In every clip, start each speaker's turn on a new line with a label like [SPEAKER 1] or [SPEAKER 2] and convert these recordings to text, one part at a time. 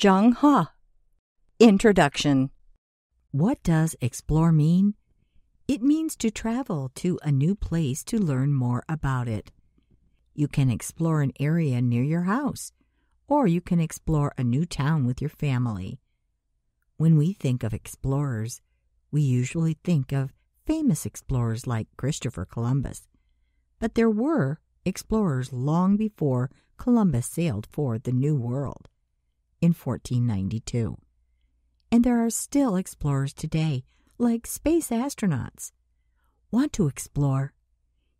[SPEAKER 1] Jung Ha. Introduction What does explore mean? It means to travel to a new place to learn more about it. You can explore an area near your house, or you can explore a new town with your family. When we think of explorers, we usually think of famous explorers like Christopher Columbus. But there were explorers long before Columbus sailed for the New World in 1492. And there are still explorers today, like space astronauts. Want to explore?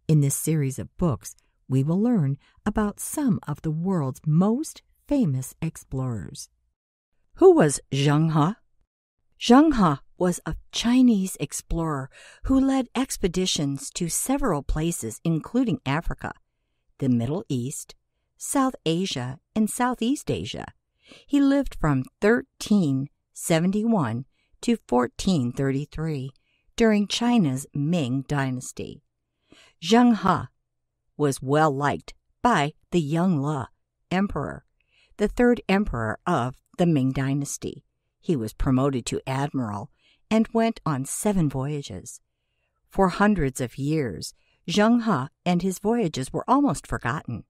[SPEAKER 1] In this series of books, we will learn about some of the world's most famous explorers. Who was Zheng He? Zheng He was a Chinese explorer who led expeditions to several places, including Africa, the Middle East, South Asia, and Southeast Asia. He lived from 1371 to 1433 during China's Ming dynasty. Zheng He was well liked by the young Le emperor, the third emperor of the Ming dynasty. He was promoted to admiral and went on seven voyages. For hundreds of years, Zheng He and his voyages were almost forgotten.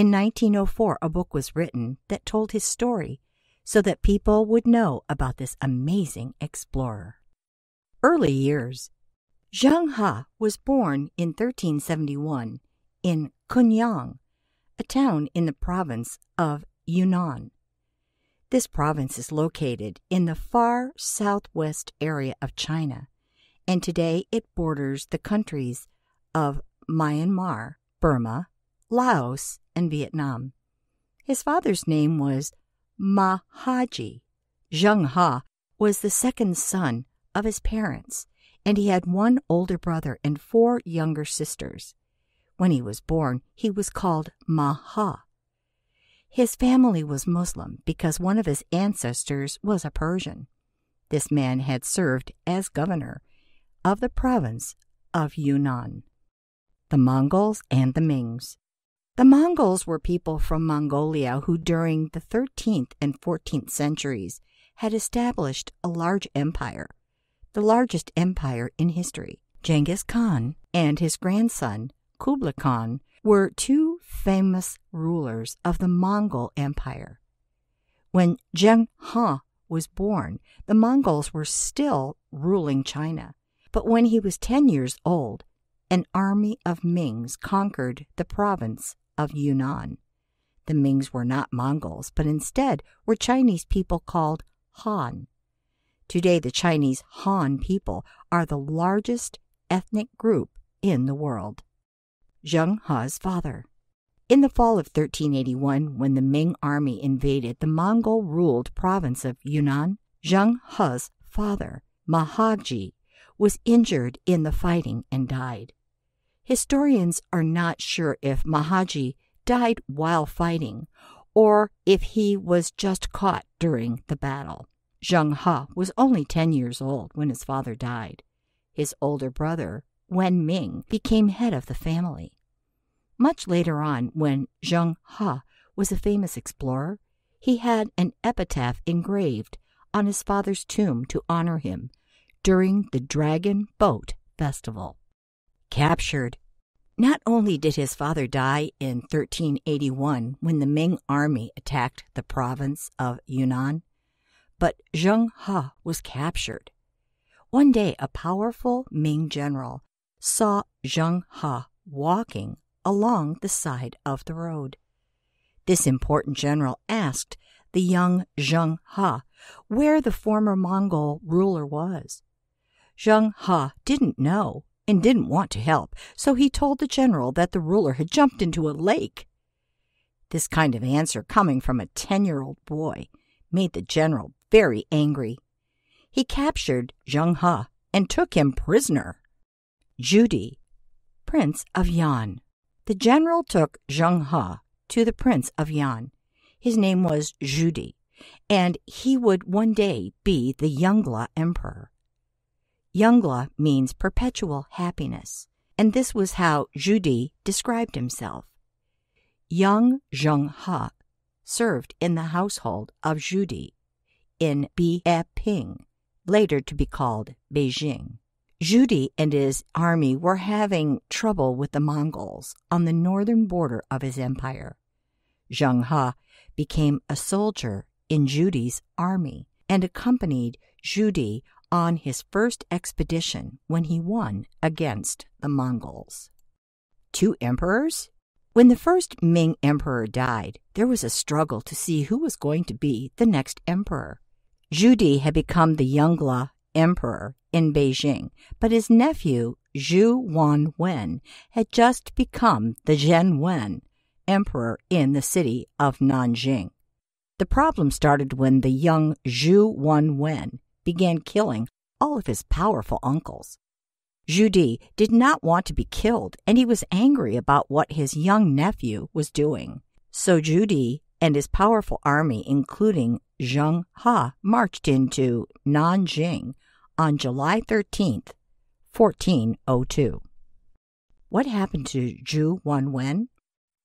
[SPEAKER 1] In 1904, a book was written that told his story so that people would know about this amazing explorer. Early years Zhang Ha was born in 1371 in Kunyang, a town in the province of Yunnan. This province is located in the far southwest area of China, and today it borders the countries of Myanmar, Burma, Laos, and Vietnam. His father's name was Mahaji. Zheng Ha was the second son of his parents, and he had one older brother and four younger sisters. When he was born, he was called Maha. His family was Muslim because one of his ancestors was a Persian. This man had served as governor of the province of Yunnan. The Mongols and the Mings. The Mongols were people from Mongolia who, during the 13th and 14th centuries, had established a large empire, the largest empire in history. Genghis Khan and his grandson, Kublai Khan, were two famous rulers of the Mongol Empire. When Zheng Ha was born, the Mongols were still ruling China. But when he was 10 years old, an army of Mings conquered the province of Yunnan. The Mings were not Mongols, but instead were Chinese people called Han. Today, the Chinese Han people are the largest ethnic group in the world. Zheng He's father. In the fall of 1381, when the Ming army invaded the Mongol ruled province of Yunnan, Zheng He's father, Mahaji, was injured in the fighting and died. Historians are not sure if Mahaji died while fighting or if he was just caught during the battle. Zheng He was only 10 years old when his father died. His older brother, Wen Ming, became head of the family. Much later on, when Zheng He was a famous explorer, he had an epitaph engraved on his father's tomb to honor him during the Dragon Boat Festival captured. Not only did his father die in 1381 when the Ming army attacked the province of Yunnan, but Zheng He was captured. One day, a powerful Ming general saw Zheng He walking along the side of the road. This important general asked the young Zheng He where the former Mongol ruler was. Zheng He didn't know and didn't want to help, so he told the general that the ruler had jumped into a lake. This kind of answer coming from a ten year old boy made the general very angry. He captured Zheng He and took him prisoner. Judy, Prince of Yan. The general took Zheng He to the Prince of Yan. His name was Judy, and he would one day be the Yangla Emperor. Youngla means perpetual happiness, and this was how Judi described himself. Yang Zhengha served in the household of Judi in Bie later to be called Beijing. Judi and his army were having trouble with the Mongols on the northern border of his empire. Zheng Ha became a soldier in Judi's army and accompanied Judi on his first expedition when he won against the Mongols. Two emperors? When the first Ming emperor died, there was a struggle to see who was going to be the next emperor. Zhu had become the Yongle emperor in Beijing, but his nephew, Zhu Wanwen, had just become the Wen emperor in the city of Nanjing. The problem started when the young Zhu Wanwen began killing all of his powerful uncles. Judy did not want to be killed, and he was angry about what his young nephew was doing. So Judy and his powerful army, including Zheng Ha, marched into Nanjing on July 13th, 1402. What happened to Zhu Wanwen?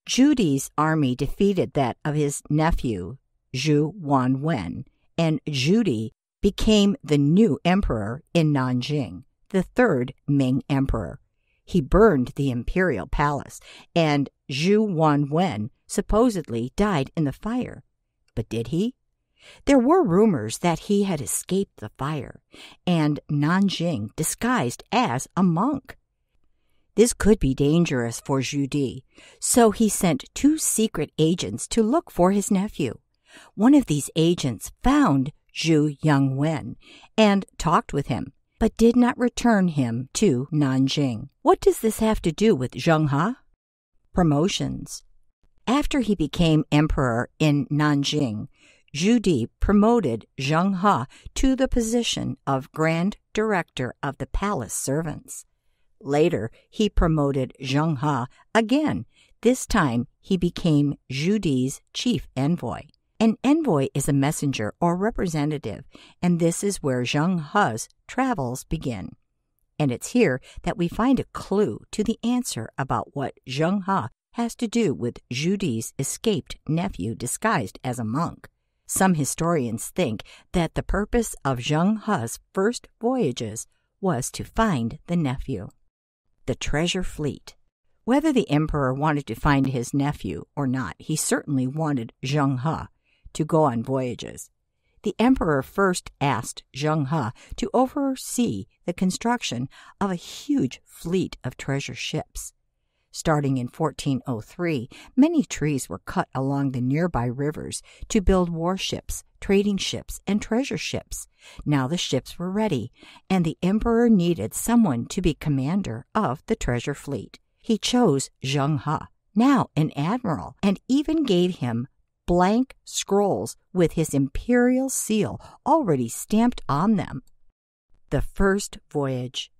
[SPEAKER 1] Judy's army defeated that of his nephew, Zhu Wanwen, and Judy became the new emperor in Nanjing, the third Ming emperor. He burned the imperial palace, and Zhu Wanwen supposedly died in the fire. But did he? There were rumors that he had escaped the fire and Nanjing disguised as a monk. This could be dangerous for Judy, so he sent two secret agents to look for his nephew. One of these agents found Zhu Wen and talked with him, but did not return him to Nanjing. What does this have to do with Zheng He? Promotions. After he became emperor in Nanjing, Zhu Di promoted Zheng He to the position of Grand Director of the Palace Servants. Later, he promoted Zheng He again. This time, he became Zhu Di's chief envoy. An envoy is a messenger or representative, and this is where Zheng He's travels begin. And it's here that we find a clue to the answer about what Zheng He has to do with Judy's escaped nephew disguised as a monk. Some historians think that the purpose of Zheng He's first voyages was to find the nephew. The treasure fleet. Whether the emperor wanted to find his nephew or not, he certainly wanted Zheng He, to go on voyages. The emperor first asked Zheng He to oversee the construction of a huge fleet of treasure ships. Starting in 1403, many trees were cut along the nearby rivers to build warships, trading ships, and treasure ships. Now the ships were ready, and the emperor needed someone to be commander of the treasure fleet. He chose Zheng He, now an admiral, and even gave him blank scrolls with his imperial seal already stamped on them. The First Voyage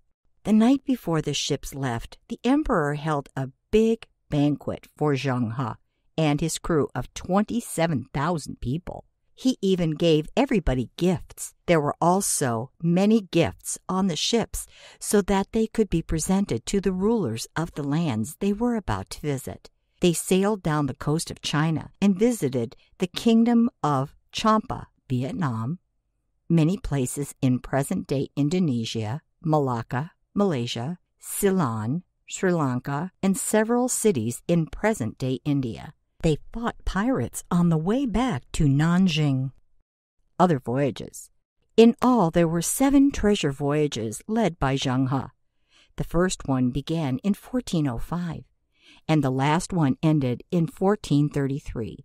[SPEAKER 1] The night before the ships left, the Emperor held a big banquet for Zheng He and his crew of 27,000 people. He even gave everybody gifts. There were also many gifts on the ships so that they could be presented to the rulers of the lands they were about to visit. They sailed down the coast of China and visited the Kingdom of Champa, Vietnam, many places in present day Indonesia, Malacca, Malaysia, Ceylon, Sri Lanka, and several cities in present day India. They fought pirates on the way back to Nanjing. Other voyages. In all, there were seven treasure voyages led by Zhang He. The first one began in 1405 and the last one ended in 1433.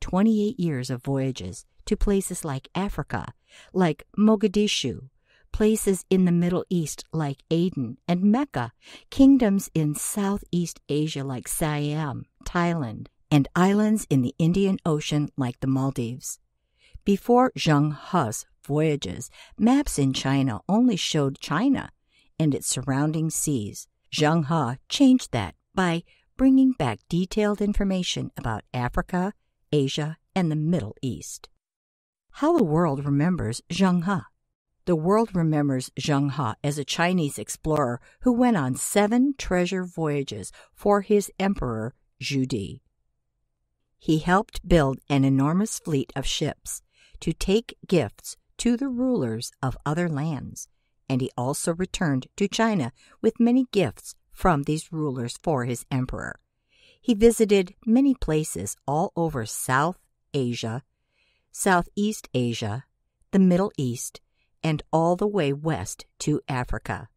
[SPEAKER 1] 28 years of voyages to places like Africa, like Mogadishu, places in the Middle East like Aden and Mecca, kingdoms in Southeast Asia like Siam, Thailand, and islands in the Indian Ocean like the Maldives. Before Zheng He's voyages, maps in China only showed China and its surrounding seas. Zheng He changed that by bringing back detailed information about Africa, Asia, and the Middle East. How the world remembers Zheng He. The world remembers Zheng He as a Chinese explorer who went on seven treasure voyages for his emperor, Zhu Di. He helped build an enormous fleet of ships to take gifts to the rulers of other lands, and he also returned to China with many gifts from these rulers for his emperor. He visited many places all over South Asia, Southeast Asia, the Middle East, and all the way west to Africa.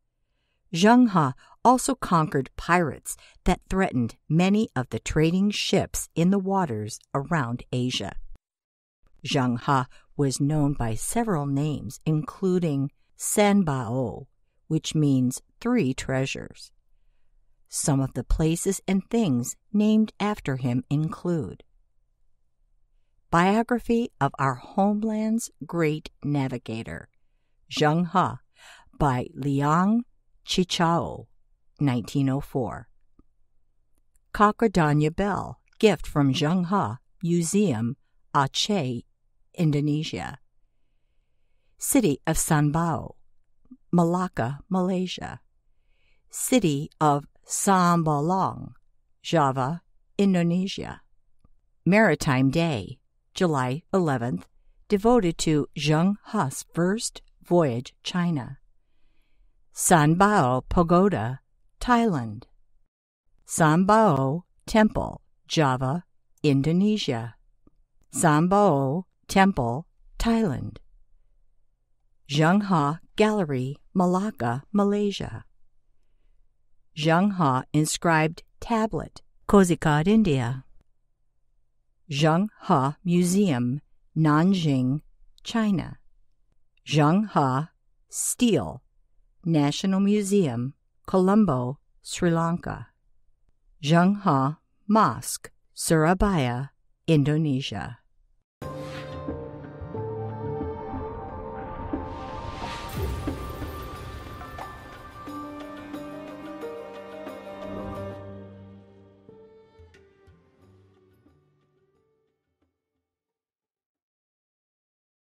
[SPEAKER 1] Zheng He also conquered pirates that threatened many of the trading ships in the waters around Asia. Zheng He was known by several names, including Sanbao, which means three treasures. Some of the places and things named after him include Biography of Our Homeland's Great Navigator, Zheng He, by Liang Chichao, 1904. Kakradanya Bell, gift from Zheng He, Museum, Aceh, Indonesia. City of Sanbao, Malacca, Malaysia. City of Sambalong, Java, Indonesia. Maritime Day, July 11th, devoted to Zheng He's first voyage China. Sanbao Pagoda, Thailand. Sambao Temple, Java, Indonesia. Sambao Temple, Thailand. Ha Gallery, Malacca, Malaysia. Zhangha inscribed tablet, Kozhikode, India. Zhangha Museum, Nanjing, China. Zhangha Steel, National Museum, Colombo, Sri Lanka. Zhangha Mosque, Surabaya, Indonesia.